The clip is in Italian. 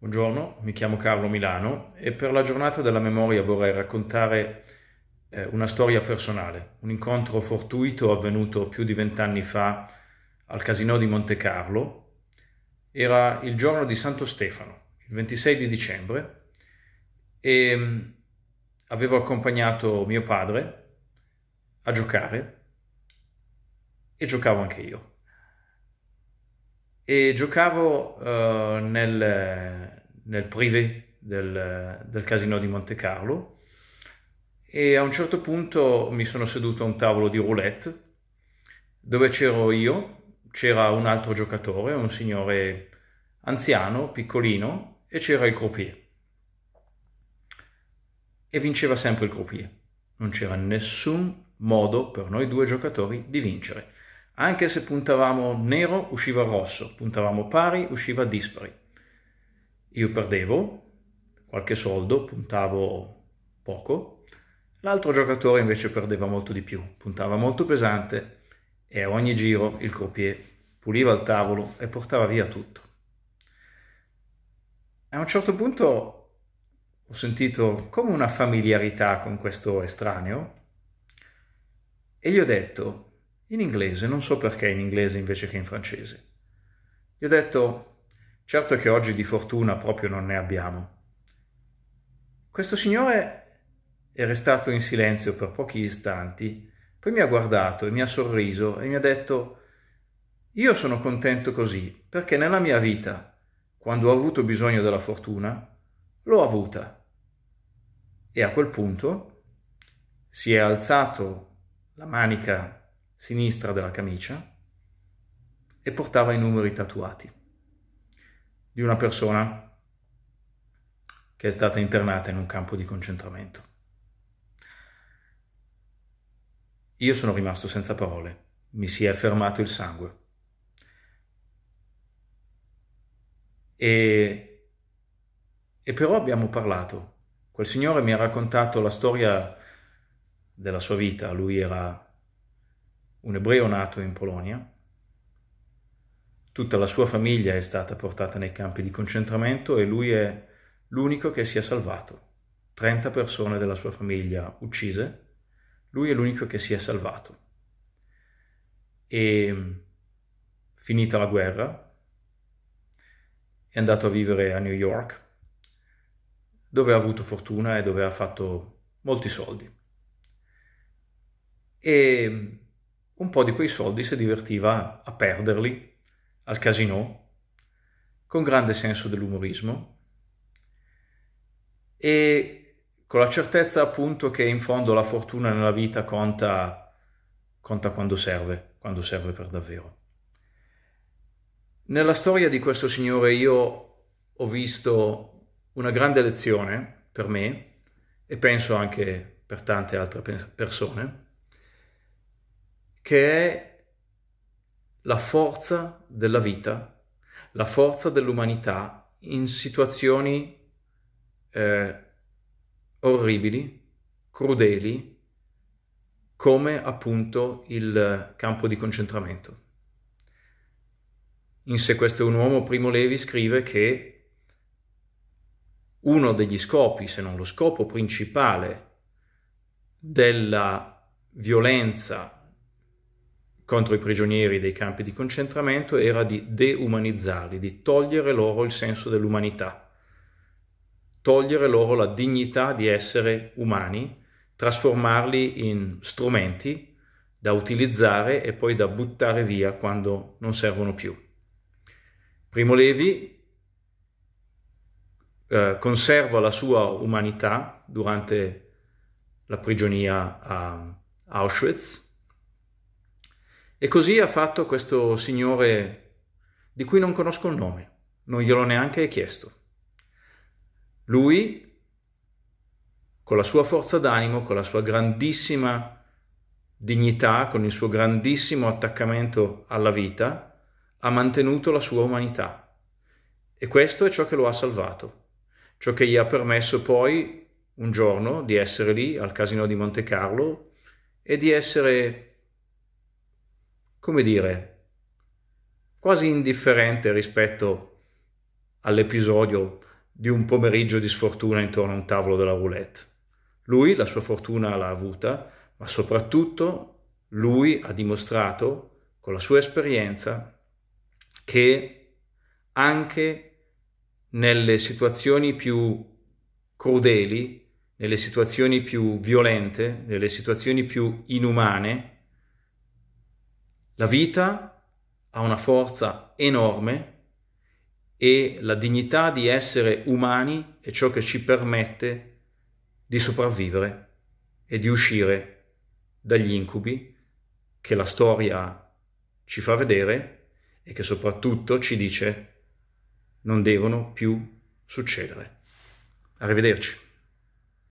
Buongiorno, mi chiamo Carlo Milano e per la giornata della memoria vorrei raccontare eh, una storia personale, un incontro fortuito avvenuto più di vent'anni fa al Casino di Monte Carlo. Era il giorno di Santo Stefano, il 26 di dicembre, e mm, avevo accompagnato mio padre a giocare e giocavo anche io e giocavo uh, nel, nel, privé del, del casino di Monte Carlo e a un certo punto mi sono seduto a un tavolo di roulette dove c'ero io, c'era un altro giocatore, un signore anziano, piccolino, e c'era il croupier. E vinceva sempre il croupier. Non c'era nessun modo per noi due giocatori di vincere. Anche se puntavamo nero usciva rosso, puntavamo pari usciva dispari. Io perdevo qualche soldo, puntavo poco, l'altro giocatore invece perdeva molto di più, puntava molto pesante e a ogni giro il croupier puliva il tavolo e portava via tutto. A un certo punto ho sentito come una familiarità con questo estraneo e gli ho detto in inglese, non so perché in inglese invece che in francese. Gli ho detto, certo che oggi di fortuna proprio non ne abbiamo. Questo signore è restato in silenzio per pochi istanti, poi mi ha guardato e mi ha sorriso e mi ha detto, io sono contento così perché nella mia vita, quando ho avuto bisogno della fortuna, l'ho avuta. E a quel punto si è alzato la manica sinistra della camicia e portava i numeri tatuati di una persona che è stata internata in un campo di concentramento. Io sono rimasto senza parole, mi si è fermato il sangue. E, e però abbiamo parlato. Quel signore mi ha raccontato la storia della sua vita, lui era un ebreo nato in Polonia. Tutta la sua famiglia è stata portata nei campi di concentramento e lui è l'unico che si è salvato. 30 persone della sua famiglia uccise, lui è l'unico che si è salvato. E finita la guerra, è andato a vivere a New York, dove ha avuto fortuna e dove ha fatto molti soldi. E un po' di quei soldi si divertiva a perderli al casino, con grande senso dell'umorismo e con la certezza appunto che in fondo la fortuna nella vita conta, conta quando serve, quando serve per davvero. Nella storia di questo signore io ho visto una grande lezione per me e penso anche per tante altre persone che è la forza della vita, la forza dell'umanità in situazioni eh, orribili, crudeli, come appunto il campo di concentramento. In Se questo è un uomo, Primo Levi scrive che uno degli scopi, se non lo scopo principale, della violenza contro i prigionieri dei campi di concentramento era di deumanizzarli, di togliere loro il senso dell'umanità, togliere loro la dignità di essere umani, trasformarli in strumenti da utilizzare e poi da buttare via quando non servono più. Primo Levi eh, conserva la sua umanità durante la prigionia a Auschwitz, e così ha fatto questo signore di cui non conosco il nome, non glielo neanche chiesto. Lui, con la sua forza d'animo, con la sua grandissima dignità, con il suo grandissimo attaccamento alla vita, ha mantenuto la sua umanità. E questo è ciò che lo ha salvato, ciò che gli ha permesso poi, un giorno, di essere lì al casino di Monte Carlo e di essere come dire, quasi indifferente rispetto all'episodio di un pomeriggio di sfortuna intorno a un tavolo della roulette. Lui la sua fortuna l'ha avuta, ma soprattutto lui ha dimostrato con la sua esperienza che anche nelle situazioni più crudeli, nelle situazioni più violente, nelle situazioni più inumane, la vita ha una forza enorme e la dignità di essere umani è ciò che ci permette di sopravvivere e di uscire dagli incubi che la storia ci fa vedere e che soprattutto ci dice non devono più succedere. Arrivederci.